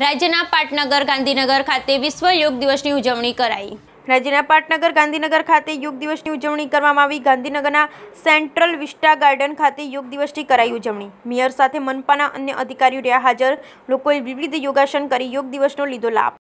રાજ્યના પાટનગર ગાંધીનગર ખાતે વિશ્વ યોગ દિવસની ઉજવણી કરાઈ રાજ્યના પાટનગર ગાંધીનગર ખાતે યોગ દિવસની ઉજવણી કરવામાં આવી ગાંધીનગરના સેન્ટ્રલ વિસ્ટા ગાર્ડન ખાતે યોગ દિવસની કરાઈ ઉજવણી મેયર સાથે મનપાના અન્ય અધિકારીઓ રહ્યા હાજર લોકોએ વિવિધ યોગાસન કરી યોગ દિવસનો લીધો લાભ